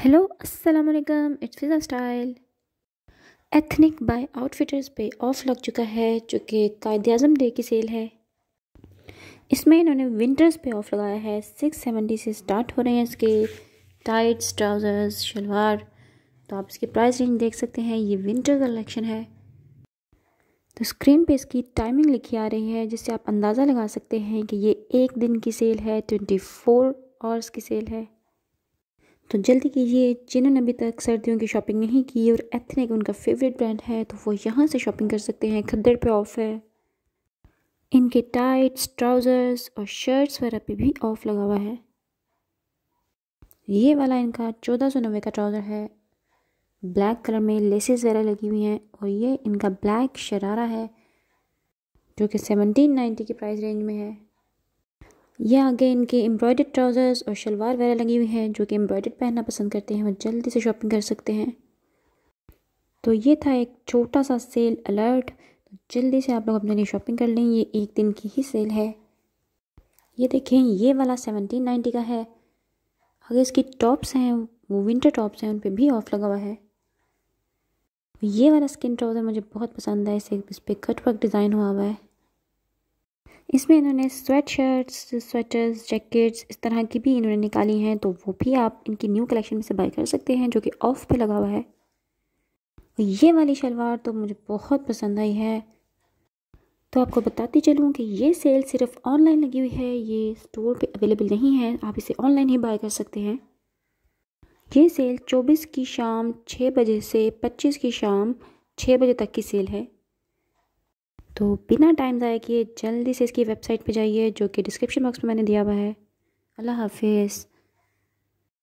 hello अस्सलाम वालेकुम it's Fiza style ethnic by outfitters पे ऑफ लग चुका है जो कि कायद अजम डे की सेल है इसमें इन्होंने विंटर्स पे ऑफ लगाया है सिक्स सेवेंटी से स्टार्ट हो रहे हैं इसके टाइट्स ट्राउज़र्स शलवार तो आप इसकी प्राइस रेंज देख सकते हैं ये विंटर कलेक्शन है तो स्क्रीन पे इसकी टाइमिंग लिखी आ रही है जिससे आप अंदाज़ा लगा सकते हैं कि ये एक दिन की सेल है ट्वेंटी फोर आवर्स की सेल है तो जल्दी कीजिए जिन्होंने अभी तक सर्दियों की शॉपिंग नहीं की और एथनिक उनका फेवरेट ब्रांड है तो वो यहाँ से शॉपिंग कर सकते हैं खद्दर पे ऑफ है इनके टाइट्स ट्राउज़र्स और शर्ट्स वगैरह पे भी ऑफ लगा हुआ है ये वाला इनका चौदह सौ नब्बे का ट्राउज़र है ब्लैक कलर में लेसेस वगैरह लगी हुई हैं और ये इनका ब्लैक शरारा है जो कि सेवनटीन नाइन्टी की प्राइस रेंज में है ये आगे इनके एम्ब्रॉयडर्ड ट्राउज़र्स और शलवार वगैरह लगी हुई है जो कि एम्ब्रॉयड पहनना पसंद करते हैं और जल्दी से शॉपिंग कर सकते हैं तो ये था एक छोटा सा सेल अलर्ट तो जल्दी से आप लोग अपने लिए शॉपिंग कर लें ये एक दिन की ही सेल है ये देखें ये वाला सेवनटीन नाइन्टी का है अगर इसकी टॉप्स हैं वो विंटर टॉप्स हैं उन पर भी ऑफ लगा हुआ है ये वाला स्किन ट्राउज़र मुझे बहुत पसंद है इसे इस पर कट वर्क डिज़ाइन हुआ हुआ है इसमें इन्होंने स्वेट शर्ट्स स्वेटर्स जैकेट्स इस तरह की भी इन्होंने निकाली हैं तो वो भी आप इनकी न्यू कलेक्शन में से बाई कर सकते हैं जो कि ऑफ पे लगा हुआ है ये वाली शलवार तो मुझे बहुत पसंद आई है तो आपको बताती चलूँ कि ये सेल सिर्फ ऑनलाइन लगी हुई है ये स्टोर पे अवेलेबल नहीं है आप इसे ऑनलाइन ही बाय कर सकते हैं ये सेल 24 की शाम 6 बजे से 25 की शाम 6 बजे तक की सेल है तो बिना टाइम ज़ाया किए जल्दी से इसकी वेबसाइट पे जाइए जो कि डिस्क्रिप्शन बॉक्स में मैंने दिया हुआ है अल्लाह हाफिज़